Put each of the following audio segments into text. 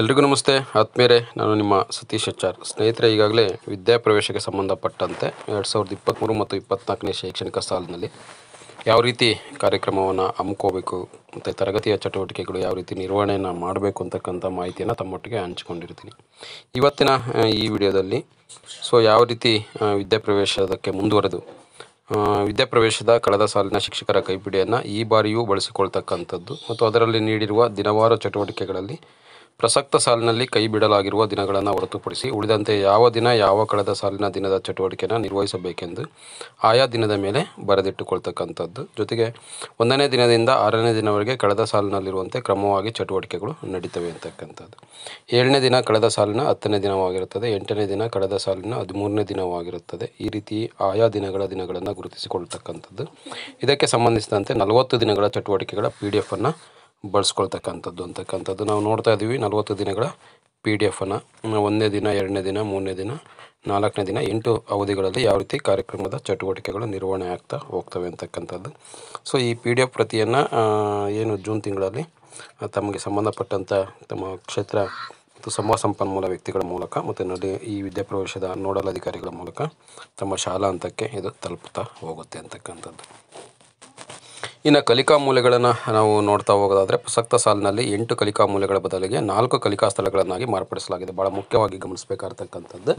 ಎಲ್ರಿಗೂ ನಮಸ್ತೆ ಆತ್ಮೀಯರೇ ನಾನು ನಿಮ್ಮ ಸತೀಶ್ ಆಚಾರ್ ಸ್ನೇಹಿತರೆ ಈಗಾಗಲೇ ವಿದ್ಯಾಪ್ರವೇಶಕ್ಕೆ ಸಂಬಂಧಪಟ್ಟಂತೆ ಎರಡು ಸಾವಿರದ ಇಪ್ಪತ್ತ್ಮೂರು ಮತ್ತು ಇಪ್ಪತ್ತ್ನಾಲ್ಕನೇ ಶೈಕ್ಷಣಿಕ ಸಾಲಿನಲ್ಲಿ ಯಾವ ರೀತಿ ಕಾರ್ಯಕ್ರಮವನ್ನು ಹಮ್ಮಿಕೋಬೇಕು ಮತ್ತು ತರಗತಿಯ ಚಟುವಟಿಕೆಗಳು ಯಾವ ರೀತಿ ನಿರ್ವಹಣೆಯನ್ನು ಮಾಡಬೇಕು ಅಂತಕ್ಕಂಥ ಮಾಹಿತಿಯನ್ನು ತಮ್ಮೊಟ್ಟಿಗೆ ಹಂಚಿಕೊಂಡಿರ್ತೀನಿ ಇವತ್ತಿನ ಈ ವಿಡಿಯೋದಲ್ಲಿ ಸೊ ಯಾವ ರೀತಿ ವಿದ್ಯಾಪ್ರವೇಶದಕ್ಕೆ ಮುಂದುವರೆದು ವಿದ್ಯಾಪ್ರವೇಶದ ಕಳೆದ ಸಾಲಿನ ಶಿಕ್ಷಕರ ಕೈಪಿಡಿಯನ್ನು ಈ ಬಾರಿಯೂ ಬಳಸಿಕೊಳ್ತಕ್ಕಂಥದ್ದು ಮತ್ತು ಅದರಲ್ಲಿ ನೀಡಿರುವ ದಿನವಾರ ಚಟುವಟಿಕೆಗಳಲ್ಲಿ ಪ್ರಸಕ್ತ ಸಾಲಿನಲ್ಲಿ ಕೈ ಬಿಡಲಾಗಿರುವ ದಿನಗಳನ್ನು ಹೊರತುಪಡಿಸಿ ಉಳಿದಂತೆ ಯಾವ ದಿನ ಯಾವ ಕಳೆದ ಸಾಲಿನ ದಿನದ ಚಟುವಟಿಕೆಯನ್ನು ನಿರ್ವಹಿಸಬೇಕೆಂದು ಆಯಾ ದಿನದ ಮೇಲೆ ಬರೆದಿಟ್ಟುಕೊಳ್ತಕ್ಕಂಥದ್ದು ಜೊತೆಗೆ ಒಂದನೇ ದಿನದಿಂದ ಆರನೇ ದಿನವರೆಗೆ ಕಳೆದ ಸಾಲಿನಲ್ಲಿರುವಂತೆ ಕ್ರಮವಾಗಿ ಚಟುವಟಿಕೆಗಳು ನಡೀತವೆ ಅಂತಕ್ಕಂಥದ್ದು ಏಳನೇ ದಿನ ಕಳೆದ ಸಾಲಿನ ಹತ್ತನೇ ದಿನವಾಗಿರುತ್ತದೆ ಎಂಟನೇ ದಿನ ಕಳೆದ ಸಾಲಿನ ಹದಿಮೂರನೇ ದಿನವಾಗಿರುತ್ತದೆ ಈ ರೀತಿ ಆಯಾ ದಿನಗಳ ದಿನಗಳನ್ನು ಗುರುತಿಸಿಕೊಳ್ತಕ್ಕಂಥದ್ದು ಇದಕ್ಕೆ ಸಂಬಂಧಿಸಿದಂತೆ ನಲವತ್ತು ದಿನಗಳ ಚಟುವಟಿಕೆಗಳ ಪಿ ಡಿ ಎಫನ್ನು ಬಳಸ್ಕೊಳ್ತಕ್ಕಂಥದ್ದು ಅಂತಕ್ಕಂಥದ್ದು ನಾವು ನೋಡ್ತಾ ಇದ್ದೀವಿ ನಲವತ್ತು ದಿನಗಳ ಪಿ ಡಿ ಎಫನ್ನು ಒಂದನೇ ದಿನ ಎರಡನೇ ದಿನ ಮೂರನೇ ದಿನ ನಾಲ್ಕನೇ ದಿನ ಎಂಟು ಅವಧಿಗಳಲ್ಲಿ ಯಾವ ರೀತಿ ಕಾರ್ಯಕ್ರಮದ ಚಟುವಟಿಕೆಗಳು ನಿರ್ವಹಣೆ ಆಗ್ತಾ ಹೋಗ್ತವೆ ಅಂತಕ್ಕಂಥದ್ದು ಸೊ ಈ ಪಿ ಡಿ ಎಫ್ ಪ್ರತಿಯನ್ನು ಏನು ಜೂನ್ ತಿಂಗಳಲ್ಲಿ ತಮಗೆ ಸಂಬಂಧಪಟ್ಟಂಥ ತಮ್ಮ ಕ್ಷೇತ್ರ ಮತ್ತು ಸಮೂಹ ಸಂಪನ್ಮೂಲ ವ್ಯಕ್ತಿಗಳ ಮೂಲಕ ಮತ್ತು ನಡೆ ಈ ವಿದ್ಯಾಪ್ರವೇಶದ ನೋಡಲ್ ಅಧಿಕಾರಿಗಳ ಮೂಲಕ ತಮ್ಮ ಶಾಲಾ ಹಂತಕ್ಕೆ ಇದು ತಲುಪ್ತಾ ಹೋಗುತ್ತೆ ಅಂತಕ್ಕಂಥದ್ದು ಇನ್ನು ಕಲಿಕಾ ಮೂಲೆಗಳನ್ನು ನಾವು ನೋಡ್ತಾ ಹೋಗೋದಾದರೆ ಪ್ರಸಕ್ತ ಸಾಲಿನಲ್ಲಿ ಎಂಟು ಕಲಿಕಾ ಮೂಲೆಗಳ ಬದಲಿಗೆ ನಾಲ್ಕು ಕಲಿಕಾ ಸ್ಥಳಗಳನ್ನಾಗಿ ಮಾರ್ಪಡಿಸಲಾಗಿದೆ ಭಾಳ ಮುಖ್ಯವಾಗಿ ಗಮನಿಸಬೇಕಾಗಿರ್ತಕ್ಕಂಥದ್ದು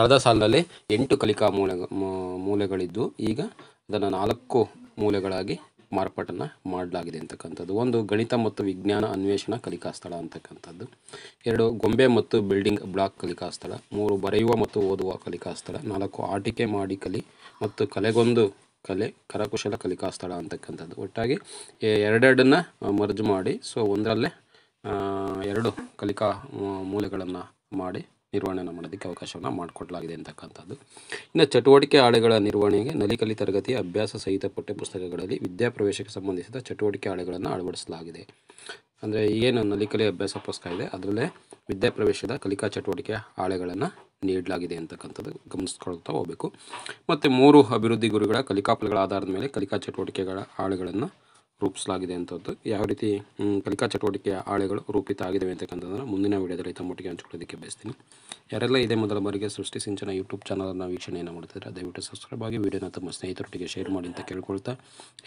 ಕಳೆದ ಸಾಲಿನಲ್ಲಿ ಎಂಟು ಕಲಿಕಾ ಮೂಲೆ ಮೂಲೆಗಳಿದ್ದು ಈಗ ಅದನ್ನು ನಾಲ್ಕು ಮೂಲೆಗಳಾಗಿ ಮಾರ್ಪಾಟನ್ನು ಮಾಡಲಾಗಿದೆ ಅಂತಕ್ಕಂಥದ್ದು ಒಂದು ಗಣಿತ ಮತ್ತು ವಿಜ್ಞಾನ ಅನ್ವೇಷಣಾ ಕಲಿಕಾ ಸ್ಥಳ ಅಂತಕ್ಕಂಥದ್ದು ಎರಡು ಗೊಂಬೆ ಮತ್ತು ಬಿಲ್ಡಿಂಗ್ ಬ್ಲಾಕ್ ಕಲಿಕಾ ಸ್ಥಳ ಮೂರು ಬರೆಯುವ ಮತ್ತು ಓದುವ ಕಲಿಕಾ ಸ್ಥಳ ನಾಲ್ಕು ಆಟಿಕೆ ಮಾಡಿ ಕಲಿ ಮತ್ತು ಕಲೆಗೊಂದು ಕಲೆ ಕರಕುಶಲ ಕಲಿಕಾ ಸ್ಥಳ ಅಂತಕ್ಕಂಥದ್ದು ಒಟ್ಟಾಗಿ ಎರಡೆರಡನ್ನ ಮರ್ಜ್ ಮಾಡಿ ಸೊ ಒಂದರಲ್ಲೇ ಎರಡು ಕಲಿಕಾ ಮೂಲೆಗಳನ್ನು ಮಾಡಿ ನಿರ್ವಹಣೆಯನ್ನು ಮಾಡೋದಕ್ಕೆ ಅವಕಾಶವನ್ನು ಮಾಡಿಕೊಡಲಾಗಿದೆ ಅಂತಕ್ಕಂಥದ್ದು ಇನ್ನು ಚಟುವಟಿಕೆ ಆಳೆಗಳ ನಿರ್ವಹಣೆಗೆ ನಲಿಕಲಿ ತರಗತಿಯ ಅಭ್ಯಾಸ ಸಹಿತ ಪಠ್ಯ ಪುಸ್ತಕಗಳಲ್ಲಿ ವಿದ್ಯಾಪ್ರವೇಶಕ್ಕೆ ಸಂಬಂಧಿಸಿದ ಚಟುವಟಿಕೆ ಆಳೆಗಳನ್ನು ಅಳವಡಿಸಲಾಗಿದೆ ಅಂದರೆ ಏನು ನಲಿಕಲಿ ಅಭ್ಯಾಸ ಪುಸ್ತಕ ಇದೆ ಅದರಲ್ಲೇ ವಿದ್ಯಾಪ್ರವೇಶದ ಕಲಿಕಾ ಚಟುವಟಿಕೆ ಆಳೆಗಳನ್ನು ನೀಡಲಾಗಿದೆ ಅಂತಕ್ಕಂಥದ್ದು ಗಮನಿಸ್ಕೊಳ್ತಾ ಹೋಗಬೇಕು ಮತ್ತು ಮೂರು ಅಭಿವೃದ್ಧಿ ಗುರುಗಳ ಕಲಿಕಾಪಲಗಳ ಆಧಾರದ ಮೇಲೆ ಕಲಿಕಾ ಚಟುವಟಿಕೆಗಳ ಆಳುಗಳನ್ನು ರೂಪಿಸಲಾಗಿದೆ ಅಂಥದ್ದು ಯಾವ ರೀತಿ ಕಲಿಕಾ ಚಟುವಟಿಕೆಯ ಆಳೆಗಳು ರೂಪಿತ ಆಗಿದೆ ಅಂತಕ್ಕಂಥದ್ದನ್ನು ಮುಂದಿನ ವಿಡಿಯೋದಲ್ಲಿ ತಮ್ಮೊಟ್ಟಿಗೆ ಹಂಚ್ಕೊಳ್ಳೋದಕ್ಕೆ ಬಯಸ್ತೀನಿ ಯಾರೆಲ್ಲ ಇದೇ ಮೊದಲ ಬಾರಿಗೆ ಸೃಷ್ಟಿ ಸಿಂಚನ ಯೂಟ್ಯೂಬ್ ಚಾನಲನ್ನು ವೀಕ್ಷಣೆಯನ್ನು ಮಾಡ್ತಿದ್ದಾರೆ ದಯವಿಟ್ಟು ಸಬ್ಸ್ಕ್ರೈಬ್ ಆಗಿ ವಿಡಿಯೋನ ತಮ್ಮ ಸ್ನೇಹಿತರೊಟ್ಟಿಗೆ ಶೇರ್ ಮಾಡಿ ಅಂತ ಕೇಳ್ಕೊಳ್ತಾ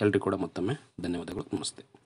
ಎಲ್ಲರಿಗೂ ಕೂಡ ಮತ್ತೊಮ್ಮೆ ಧನ್ಯವಾದಗಳು ನಮಸ್ತೆ